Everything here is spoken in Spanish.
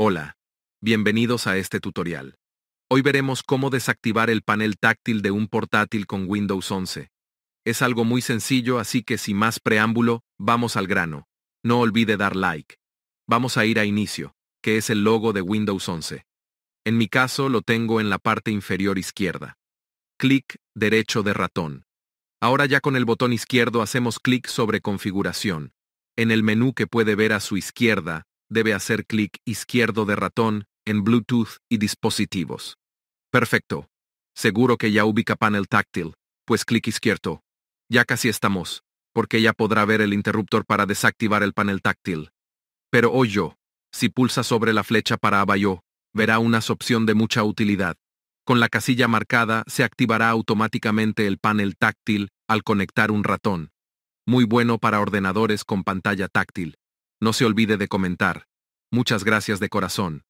Hola, bienvenidos a este tutorial. Hoy veremos cómo desactivar el panel táctil de un portátil con Windows 11. Es algo muy sencillo, así que sin más preámbulo, vamos al grano. No olvide dar like. Vamos a ir a Inicio, que es el logo de Windows 11. En mi caso lo tengo en la parte inferior izquierda. Clic derecho de ratón. Ahora ya con el botón izquierdo hacemos clic sobre Configuración. En el menú que puede ver a su izquierda, debe hacer clic izquierdo de ratón en Bluetooth y dispositivos. Perfecto. Seguro que ya ubica panel táctil, pues clic izquierdo. Ya casi estamos, porque ya podrá ver el interruptor para desactivar el panel táctil. Pero hoyo, oh, si pulsa sobre la flecha para abajo, verá una opción de mucha utilidad. Con la casilla marcada se activará automáticamente el panel táctil al conectar un ratón. Muy bueno para ordenadores con pantalla táctil. No se olvide de comentar. Muchas gracias de corazón.